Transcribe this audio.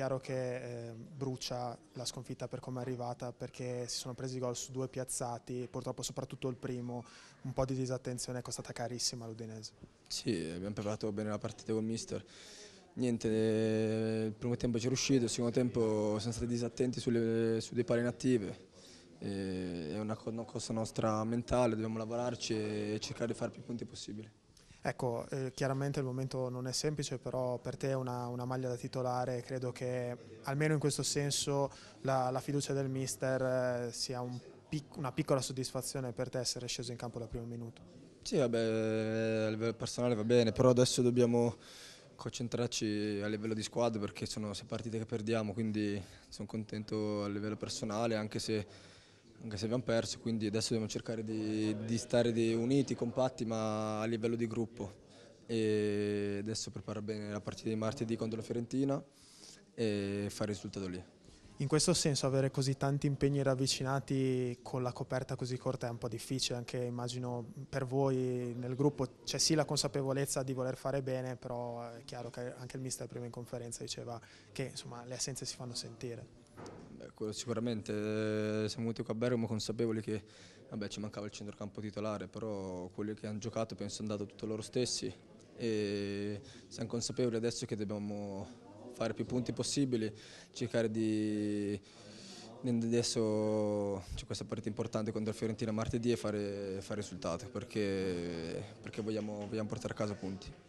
chiaro che eh, brucia la sconfitta per come è arrivata perché si sono presi gol su due piazzati, purtroppo soprattutto il primo, un po' di disattenzione è costata carissima all'Udinese. Sì, abbiamo preparato bene la partita con il mister. Niente, eh, il primo tempo ci è riuscito, il secondo tempo siamo stati disattenti sulle, su dei pari inattive. Eh, è una cosa nostra mentale, dobbiamo lavorarci e cercare di fare più punti possibili. Ecco, eh, chiaramente il momento non è semplice, però per te è una, una, maglia da titolare, credo che almeno in questo senso la, la fiducia del mister eh, sia un pic una piccola soddisfazione per te essere sceso in campo dal primo minuto. Sì, vabbè, eh, a livello personale va bene, però adesso dobbiamo concentrarci a livello di squadra perché sono sei partite che perdiamo, quindi sono contento a livello personale, anche se anche se abbiamo perso, quindi adesso dobbiamo cercare di, di stare di uniti, compatti, ma a livello di gruppo. E adesso preparare bene la partita di martedì contro la Fiorentina e fare il risultato lì. In questo senso avere così tanti impegni ravvicinati con la coperta così corta è un po' difficile, anche immagino per voi nel gruppo c'è sì la consapevolezza di voler fare bene, però è chiaro che anche il mister prima in conferenza diceva che insomma, le assenze si fanno sentire sicuramente eh, siamo venuti qua a Bergamo consapevoli che vabbè, ci mancava il centrocampo titolare, però quelli che hanno giocato penso hanno dato tutto loro stessi e siamo consapevoli adesso che dobbiamo fare più punti possibili, cercare di adesso c'è questa partita importante contro la Fiorentina martedì e fare, fare risultato perché, perché vogliamo, vogliamo portare a casa punti.